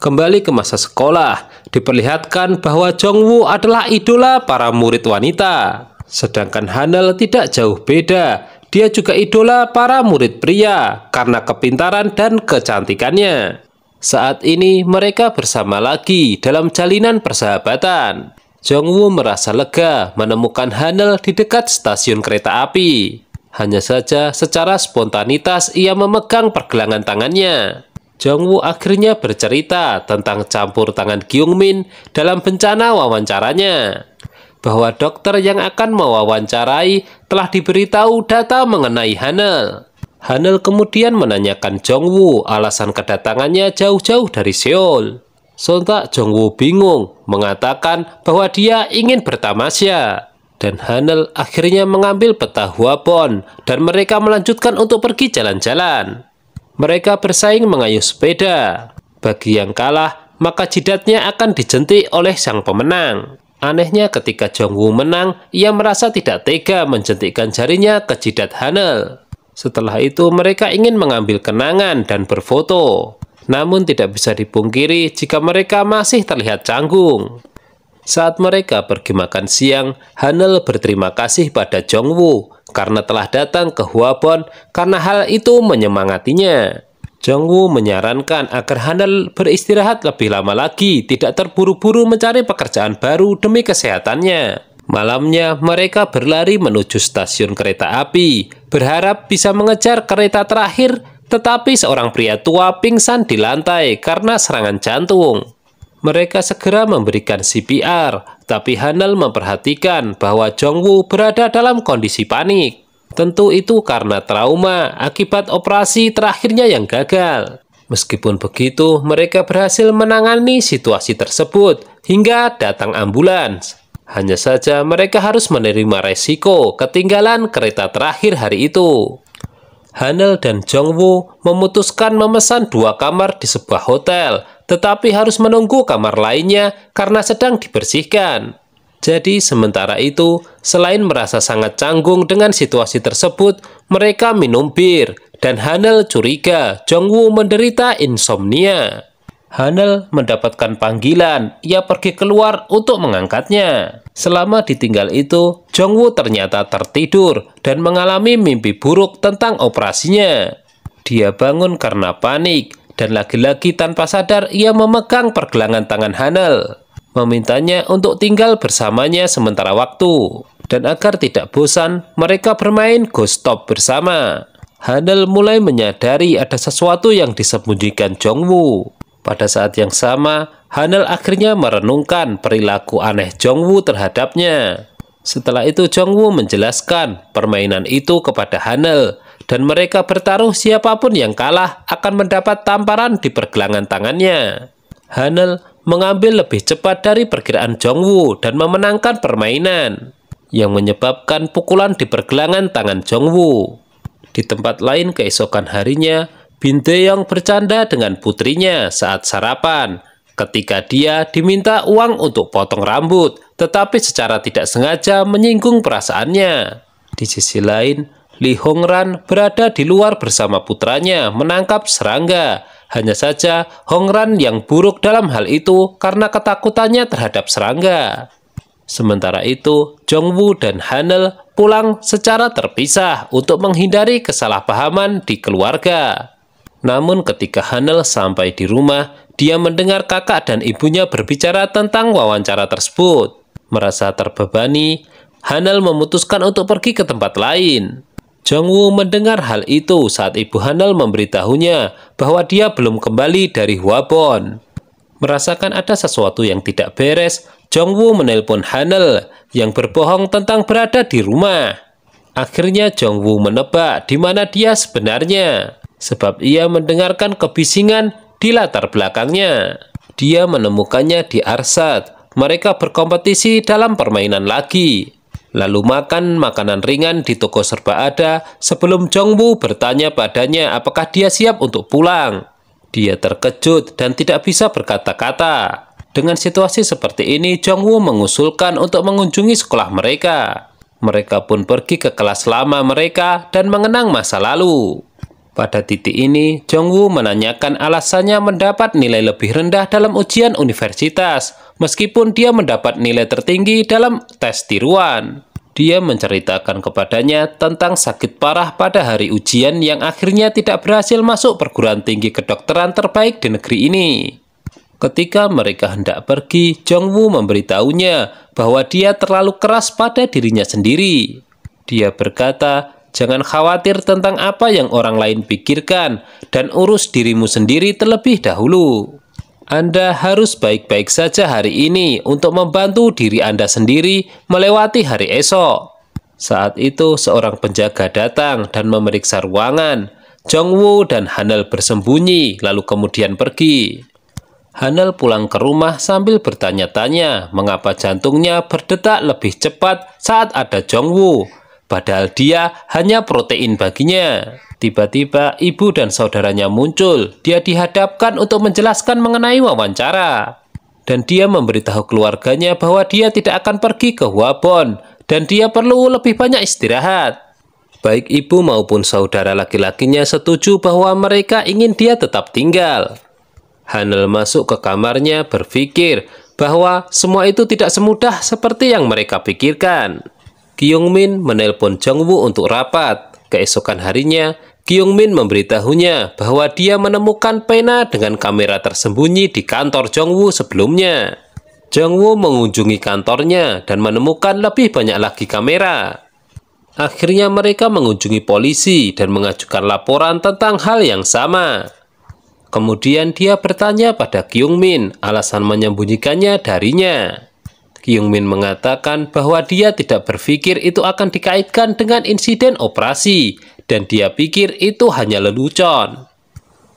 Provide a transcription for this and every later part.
kembali ke masa sekolah, diperlihatkan bahwa Jongwoo adalah idola para murid wanita. Sedangkan Hanel tidak jauh beda, dia juga idola para murid pria karena kepintaran dan kecantikannya. Saat ini mereka bersama lagi dalam jalinan persahabatan. Jongwoo merasa lega menemukan Hanel di dekat stasiun kereta api. Hanya saja secara spontanitas ia memegang pergelangan tangannya. Jongwoo akhirnya bercerita tentang campur tangan Kyungmin dalam bencana wawancaranya. Bahwa dokter yang akan mewawancarai telah diberitahu data mengenai Hanel. Hanel kemudian menanyakan Jongwoo alasan kedatangannya jauh-jauh dari Seoul. Sontak Jongwoo bingung, mengatakan bahwa dia ingin bertamasya. Dan Hanel akhirnya mengambil peta Huabon dan mereka melanjutkan untuk pergi jalan-jalan. Mereka bersaing mengayuh sepeda. Bagi yang kalah, maka jidatnya akan dijentik oleh sang pemenang. Anehnya ketika Jongwoo menang, ia merasa tidak tega menjentikkan jarinya ke jidat Hanel. Setelah itu mereka ingin mengambil kenangan dan berfoto. Namun tidak bisa dipungkiri jika mereka masih terlihat canggung. Saat mereka pergi makan siang, Hanel berterima kasih pada Jongwoo karena telah datang ke Huabon karena hal itu menyemangatinya. Jongwoo menyarankan agar Hanel beristirahat lebih lama lagi, tidak terburu-buru mencari pekerjaan baru demi kesehatannya. Malamnya, mereka berlari menuju stasiun kereta api, berharap bisa mengejar kereta terakhir, tetapi seorang pria tua pingsan di lantai karena serangan jantung. Mereka segera memberikan CPR, tapi Hanel memperhatikan bahwa Jongwoo berada dalam kondisi panik. Tentu itu karena trauma akibat operasi terakhirnya yang gagal. Meskipun begitu, mereka berhasil menangani situasi tersebut hingga datang ambulans. Hanya saja mereka harus menerima resiko ketinggalan kereta terakhir hari itu. Hanel dan Jongwoo memutuskan memesan dua kamar di sebuah hotel tetapi harus menunggu kamar lainnya karena sedang dibersihkan. Jadi sementara itu, selain merasa sangat canggung dengan situasi tersebut, mereka minum bir, dan Hanel curiga Jongwoo menderita insomnia. Hanel mendapatkan panggilan, ia pergi keluar untuk mengangkatnya. Selama ditinggal itu, Jongwoo ternyata tertidur dan mengalami mimpi buruk tentang operasinya. Dia bangun karena panik, dan lagi-lagi tanpa sadar ia memegang pergelangan tangan Hanel, memintanya untuk tinggal bersamanya sementara waktu. Dan agar tidak bosan, mereka bermain Ghost Top bersama. Hanel mulai menyadari ada sesuatu yang disembunyikan Jongwoo. Pada saat yang sama, Hanel akhirnya merenungkan perilaku aneh Jongwoo terhadapnya. Setelah itu Jongwoo menjelaskan permainan itu kepada Hanel dan mereka bertaruh siapapun yang kalah akan mendapat tamparan di pergelangan tangannya. Hanel mengambil lebih cepat dari perkiraan Jongwu dan memenangkan permainan, yang menyebabkan pukulan di pergelangan tangan Jongwu. Di tempat lain keesokan harinya, Bin Taeyong bercanda dengan putrinya saat sarapan ketika dia diminta uang untuk potong rambut, tetapi secara tidak sengaja menyinggung perasaannya. Di sisi lain, Li Hongran berada di luar bersama putranya menangkap serangga. Hanya saja Hongran yang buruk dalam hal itu karena ketakutannya terhadap serangga. Sementara itu, Jongwu dan Hanel pulang secara terpisah untuk menghindari kesalahpahaman di keluarga. Namun ketika Hanel sampai di rumah, dia mendengar kakak dan ibunya berbicara tentang wawancara tersebut. Merasa terbebani, Hanel memutuskan untuk pergi ke tempat lain. Jongwoo mendengar hal itu saat ibu Hanal memberitahunya bahwa dia belum kembali dari Huabon. Merasakan ada sesuatu yang tidak beres, Jongwoo menelpon Hanel yang berbohong tentang berada di rumah. Akhirnya Jongwoo menebak di mana dia sebenarnya, sebab ia mendengarkan kebisingan di latar belakangnya. Dia menemukannya di Arsat. Mereka berkompetisi dalam permainan lagi. Lalu makan makanan ringan di toko serba ada sebelum Jongwu bertanya padanya apakah dia siap untuk pulang. Dia terkejut dan tidak bisa berkata-kata. Dengan situasi seperti ini, Jongwu mengusulkan untuk mengunjungi sekolah mereka. Mereka pun pergi ke kelas lama mereka dan mengenang masa lalu. Pada titik ini, Jong Jongwoo menanyakan alasannya mendapat nilai lebih rendah dalam ujian universitas, meskipun dia mendapat nilai tertinggi dalam tes tiruan. Dia menceritakan kepadanya tentang sakit parah pada hari ujian yang akhirnya tidak berhasil masuk perguruan tinggi kedokteran terbaik di negeri ini. Ketika mereka hendak pergi, Jong Jongwoo memberitahunya bahwa dia terlalu keras pada dirinya sendiri. Dia berkata, Jangan khawatir tentang apa yang orang lain pikirkan dan urus dirimu sendiri terlebih dahulu. Anda harus baik-baik saja hari ini untuk membantu diri Anda sendiri melewati hari esok. Saat itu seorang penjaga datang dan memeriksa ruangan. Jongwoo dan Hanel bersembunyi lalu kemudian pergi. Hanel pulang ke rumah sambil bertanya-tanya mengapa jantungnya berdetak lebih cepat saat ada Jongwoo padahal dia hanya protein baginya. Tiba-tiba ibu dan saudaranya muncul. Dia dihadapkan untuk menjelaskan mengenai wawancara. Dan dia memberitahu keluarganya bahwa dia tidak akan pergi ke Wabon dan dia perlu lebih banyak istirahat. Baik ibu maupun saudara laki-lakinya setuju bahwa mereka ingin dia tetap tinggal. Hanel masuk ke kamarnya berpikir bahwa semua itu tidak semudah seperti yang mereka pikirkan. Kyung Min menelpon Jong-woo untuk rapat. Keesokan harinya, Kyung Min memberitahunya bahwa dia menemukan pena dengan kamera tersembunyi di kantor Jong-woo sebelumnya. Jong-woo mengunjungi kantornya dan menemukan lebih banyak lagi kamera. Akhirnya mereka mengunjungi polisi dan mengajukan laporan tentang hal yang sama. Kemudian dia bertanya pada Kyung Min alasan menyembunyikannya darinya. Kyung Min mengatakan bahwa dia tidak berpikir itu akan dikaitkan dengan insiden operasi, dan dia pikir itu hanya lelucon.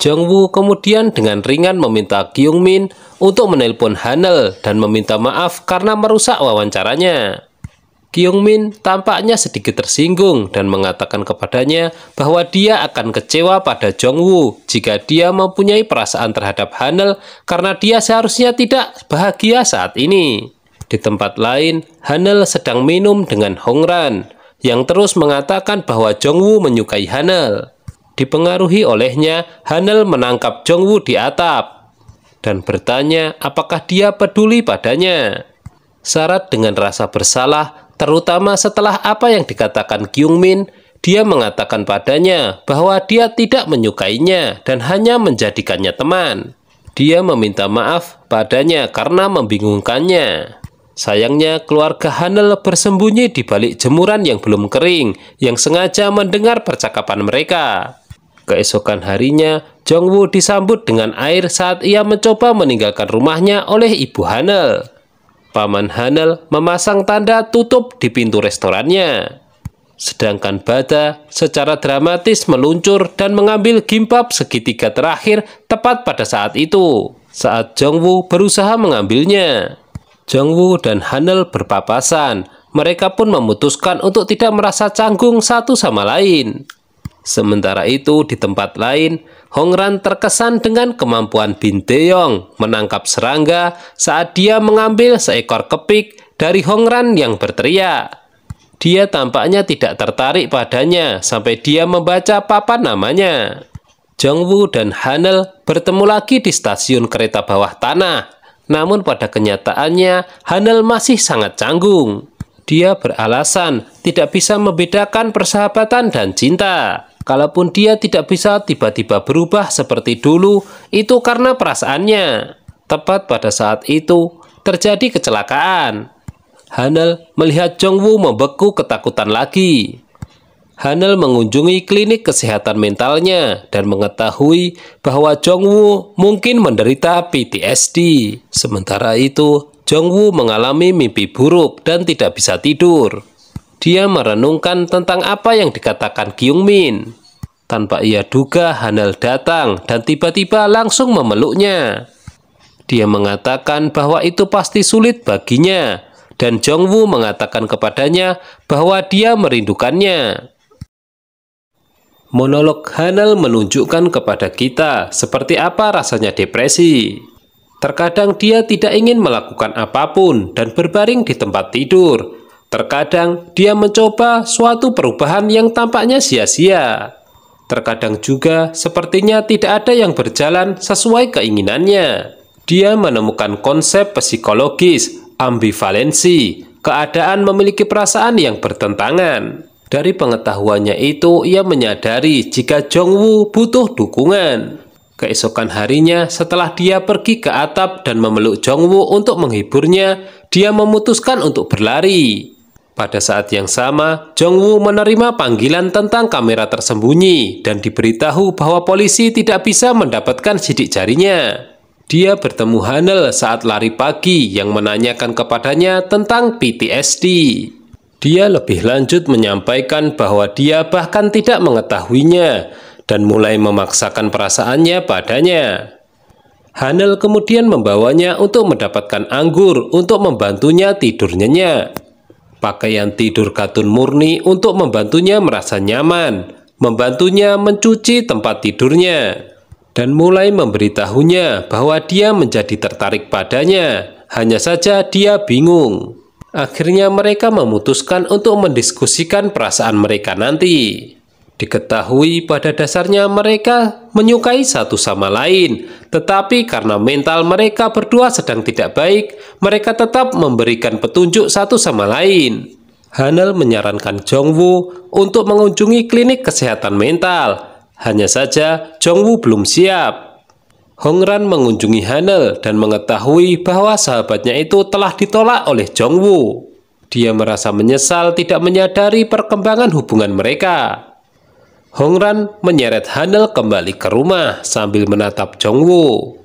Jongwoo kemudian dengan ringan meminta Kyung Min untuk menelpon Hanel dan meminta maaf karena merusak wawancaranya. Kyung Min tampaknya sedikit tersinggung dan mengatakan kepadanya bahwa dia akan kecewa pada Jongwoo jika dia mempunyai perasaan terhadap Hanel karena dia seharusnya tidak bahagia saat ini. Di tempat lain, Hanel sedang minum dengan Hongran, yang terus mengatakan bahwa Jongwoo menyukai Hanel. Dipengaruhi olehnya, Hanel menangkap Jongwoo di atap dan bertanya apakah dia peduli padanya. Syarat dengan rasa bersalah, terutama setelah apa yang dikatakan Kyung Min, dia mengatakan padanya bahwa dia tidak menyukainya dan hanya menjadikannya teman. Dia meminta maaf padanya karena membingungkannya. Sayangnya, keluarga Hanel bersembunyi di balik jemuran yang belum kering, yang sengaja mendengar percakapan mereka. Keesokan harinya, Jongwoo disambut dengan air saat ia mencoba meninggalkan rumahnya oleh ibu Hanel. Paman Hanel memasang tanda tutup di pintu restorannya. Sedangkan Bada secara dramatis meluncur dan mengambil gimbap segitiga terakhir tepat pada saat itu, saat Jongwoo berusaha mengambilnya. Jongwu dan Hanel berpapasan. Mereka pun memutuskan untuk tidak merasa canggung satu sama lain. Sementara itu, di tempat lain, Hongran terkesan dengan kemampuan Bin Yong menangkap serangga saat dia mengambil seekor kepik dari Hongran yang berteriak. Dia tampaknya tidak tertarik padanya sampai dia membaca papan namanya. Jongwu dan Hanel bertemu lagi di stasiun kereta bawah tanah namun pada kenyataannya, Hanel masih sangat canggung. Dia beralasan tidak bisa membedakan persahabatan dan cinta. Kalaupun dia tidak bisa tiba-tiba berubah seperti dulu, itu karena perasaannya. Tepat pada saat itu, terjadi kecelakaan. Hanel melihat Jongwoo membeku ketakutan lagi. Hanel mengunjungi klinik kesehatan mentalnya dan mengetahui bahwa Jongwoo mungkin menderita PTSD. Sementara itu, Jongwoo mengalami mimpi buruk dan tidak bisa tidur. Dia merenungkan tentang apa yang dikatakan Kyungmin. Tanpa ia duga, Hanel datang dan tiba-tiba langsung memeluknya. Dia mengatakan bahwa itu pasti sulit baginya, dan Jongwoo mengatakan kepadanya bahwa dia merindukannya. Monolog Hanel menunjukkan kepada kita seperti apa rasanya depresi. Terkadang dia tidak ingin melakukan apapun dan berbaring di tempat tidur. Terkadang dia mencoba suatu perubahan yang tampaknya sia-sia. Terkadang juga sepertinya tidak ada yang berjalan sesuai keinginannya. Dia menemukan konsep psikologis ambivalensi, keadaan memiliki perasaan yang bertentangan. Dari pengetahuannya itu, ia menyadari jika Jong Jongwoo butuh dukungan. Keesokan harinya, setelah dia pergi ke atap dan memeluk Jong Jongwoo untuk menghiburnya, dia memutuskan untuk berlari. Pada saat yang sama, Jong Jongwoo menerima panggilan tentang kamera tersembunyi dan diberitahu bahwa polisi tidak bisa mendapatkan sidik jarinya. Dia bertemu Hanel saat lari pagi yang menanyakan kepadanya tentang PTSD. Dia lebih lanjut menyampaikan bahwa dia bahkan tidak mengetahuinya dan mulai memaksakan perasaannya padanya. Hanel kemudian membawanya untuk mendapatkan anggur untuk membantunya tidur nyenyak. Pakaian tidur katun murni untuk membantunya merasa nyaman, membantunya mencuci tempat tidurnya, dan mulai memberitahunya bahwa dia menjadi tertarik padanya, hanya saja dia bingung. Akhirnya mereka memutuskan untuk mendiskusikan perasaan mereka nanti. Diketahui pada dasarnya mereka menyukai satu sama lain, tetapi karena mental mereka berdua sedang tidak baik, mereka tetap memberikan petunjuk satu sama lain. Hanel menyarankan Jongwu untuk mengunjungi klinik kesehatan mental. Hanya saja Jongwu belum siap. Hongran mengunjungi Hanel dan mengetahui bahwa sahabatnya itu telah ditolak oleh Jongwu. Dia merasa menyesal tidak menyadari perkembangan hubungan mereka. Hongran menyeret Hanel kembali ke rumah sambil menatap Jongwu.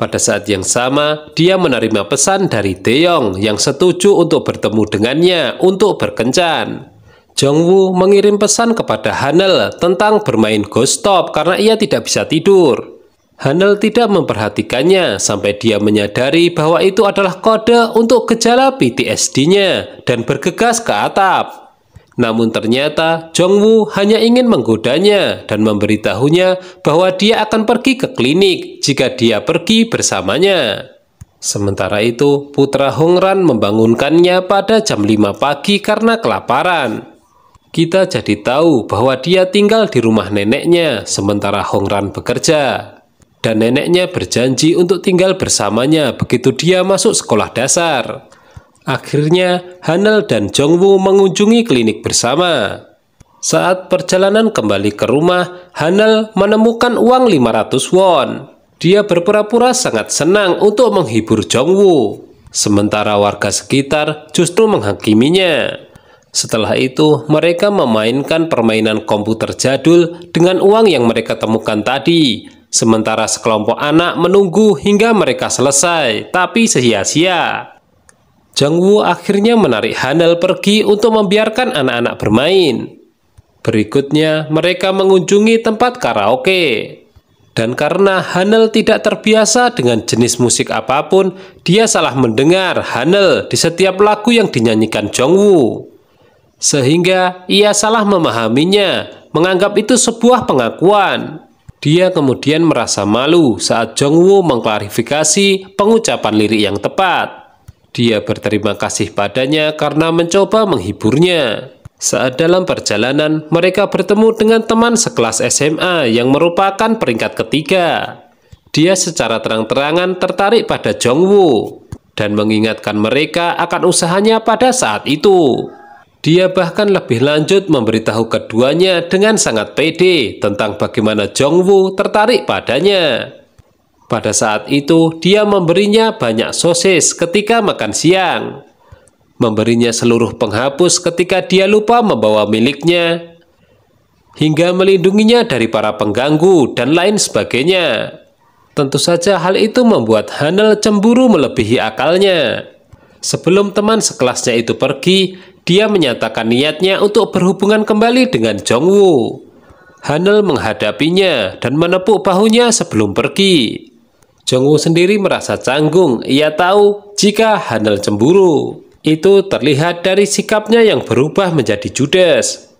Pada saat yang sama, dia menerima pesan dari Deong yang setuju untuk bertemu dengannya untuk berkencan. Jongwu mengirim pesan kepada Hanel tentang bermain ghost top karena ia tidak bisa tidur. Hanel tidak memperhatikannya sampai dia menyadari bahwa itu adalah kode untuk gejala PTSD-nya dan bergegas ke atap. Namun ternyata Jongwoo hanya ingin menggodanya dan memberitahunya bahwa dia akan pergi ke klinik jika dia pergi bersamanya. Sementara itu, putra Hongran membangunkannya pada jam 5 pagi karena kelaparan. Kita jadi tahu bahwa dia tinggal di rumah neneknya sementara Hongran bekerja dan neneknya berjanji untuk tinggal bersamanya begitu dia masuk sekolah dasar. Akhirnya, Hanel dan Jongwoo mengunjungi klinik bersama. Saat perjalanan kembali ke rumah, Hanel menemukan uang 500 won. Dia berpura-pura sangat senang untuk menghibur Jongwoo. Sementara warga sekitar justru menghakiminya. Setelah itu, mereka memainkan permainan komputer jadul dengan uang yang mereka temukan tadi, Sementara sekelompok anak menunggu hingga mereka selesai, tapi sia-sia. Jang Woo akhirnya menarik Hanel pergi untuk membiarkan anak-anak bermain. Berikutnya, mereka mengunjungi tempat karaoke. Dan karena Hanel tidak terbiasa dengan jenis musik apapun, dia salah mendengar Hanel di setiap lagu yang dinyanyikan Jong Wu. Sehingga ia salah memahaminya, menganggap itu sebuah pengakuan. Dia kemudian merasa malu saat Jongwoo mengklarifikasi pengucapan lirik yang tepat. Dia berterima kasih padanya karena mencoba menghiburnya. Saat dalam perjalanan, mereka bertemu dengan teman sekelas SMA yang merupakan peringkat ketiga. Dia secara terang-terangan tertarik pada Jongwoo dan mengingatkan mereka akan usahanya pada saat itu. Dia bahkan lebih lanjut memberitahu keduanya dengan sangat pede tentang bagaimana Jongwoo tertarik padanya. Pada saat itu, dia memberinya banyak sosis ketika makan siang. Memberinya seluruh penghapus ketika dia lupa membawa miliknya. Hingga melindunginya dari para pengganggu dan lain sebagainya. Tentu saja hal itu membuat Hanel cemburu melebihi akalnya. Sebelum teman sekelasnya itu pergi, dia menyatakan niatnya untuk berhubungan kembali dengan Jongwoo. Hanel menghadapinya dan menepuk bahunya sebelum pergi. Jongwoo sendiri merasa canggung. Ia tahu jika Hanel cemburu. Itu terlihat dari sikapnya yang berubah menjadi judes.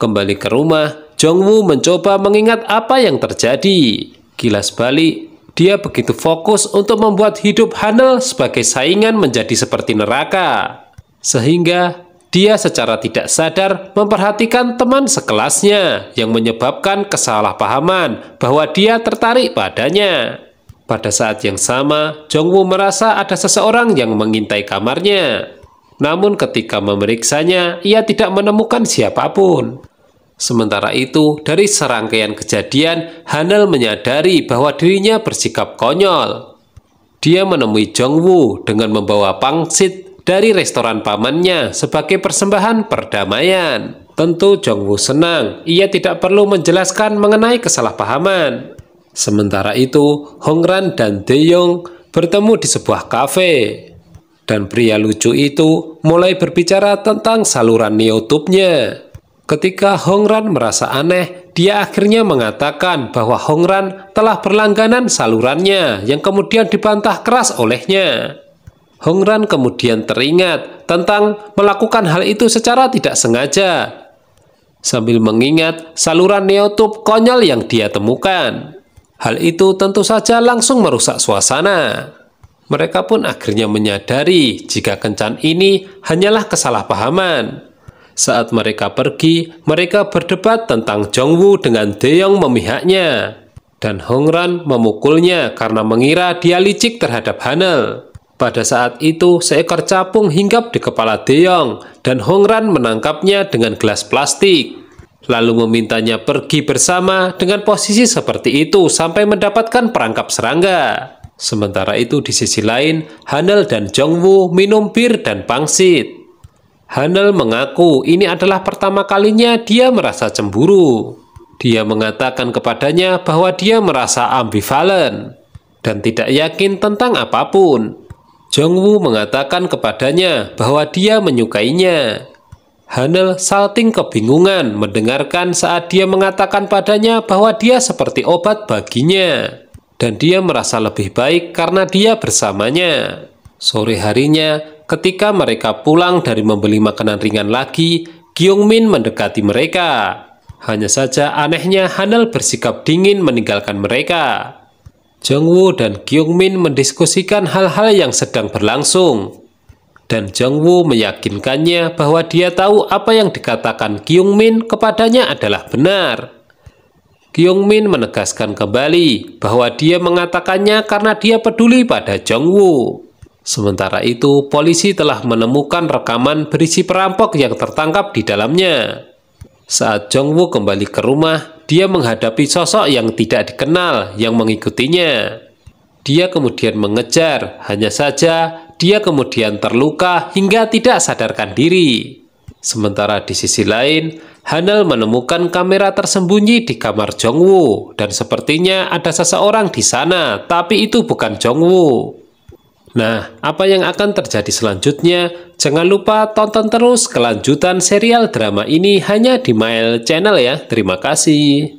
Kembali ke rumah, Jongwoo mencoba mengingat apa yang terjadi. Kilas balik, dia begitu fokus untuk membuat hidup Hanel sebagai saingan menjadi seperti neraka sehingga dia secara tidak sadar memperhatikan teman sekelasnya yang menyebabkan kesalahpahaman bahwa dia tertarik padanya. Pada saat yang sama, Jongwoo merasa ada seseorang yang mengintai kamarnya. Namun ketika memeriksanya, ia tidak menemukan siapapun. Sementara itu, dari serangkaian kejadian, Hanel menyadari bahwa dirinya bersikap konyol. Dia menemui Jongwoo dengan membawa pangsit dari restoran pamannya sebagai persembahan perdamaian. Tentu Jongwoo senang, ia tidak perlu menjelaskan mengenai kesalahpahaman. Sementara itu, Hongran dan Deyong bertemu di sebuah kafe. Dan pria lucu itu mulai berbicara tentang saluran neotubnya. Ketika Hongran merasa aneh, dia akhirnya mengatakan bahwa Hongran telah berlangganan salurannya yang kemudian dibantah keras olehnya. Hongran kemudian teringat tentang melakukan hal itu secara tidak sengaja, sambil mengingat saluran neotub konyol yang dia temukan. Hal itu tentu saja langsung merusak suasana. Mereka pun akhirnya menyadari jika kencan ini hanyalah kesalahpahaman. Saat mereka pergi, mereka berdebat tentang Jongwu dengan Deyong memihaknya. Dan Hongran memukulnya karena mengira dia licik terhadap Hanel. Pada saat itu, seekor capung hinggap di kepala Deyong dan Hongran menangkapnya dengan gelas plastik. Lalu memintanya pergi bersama dengan posisi seperti itu sampai mendapatkan perangkap serangga. Sementara itu di sisi lain, Hanel dan Jongwoo minum bir dan pangsit. Hanel mengaku ini adalah pertama kalinya dia merasa cemburu. Dia mengatakan kepadanya bahwa dia merasa ambivalen dan tidak yakin tentang apapun. Jongwoo mengatakan kepadanya bahwa dia menyukainya. Hanel salting kebingungan mendengarkan saat dia mengatakan padanya bahwa dia seperti obat baginya. Dan dia merasa lebih baik karena dia bersamanya. Sore harinya, ketika mereka pulang dari membeli makanan ringan lagi, Kyung Min mendekati mereka. Hanya saja anehnya Hanel bersikap dingin meninggalkan mereka. Jongwoo dan Kyungmin mendiskusikan hal-hal yang sedang berlangsung. Dan Jongwoo meyakinkannya bahwa dia tahu apa yang dikatakan Kyungmin kepadanya adalah benar. Kyungmin menegaskan kembali bahwa dia mengatakannya karena dia peduli pada Jongwoo. Sementara itu, polisi telah menemukan rekaman berisi perampok yang tertangkap di dalamnya. Saat Jongwoo kembali ke rumah, dia menghadapi sosok yang tidak dikenal yang mengikutinya. Dia kemudian mengejar, hanya saja dia kemudian terluka hingga tidak sadarkan diri. Sementara di sisi lain, Hanel menemukan kamera tersembunyi di kamar Jongwoo dan sepertinya ada seseorang di sana, tapi itu bukan Jongwoo. Nah, apa yang akan terjadi selanjutnya? Jangan lupa tonton terus kelanjutan serial drama ini hanya di Mail Channel ya. Terima kasih.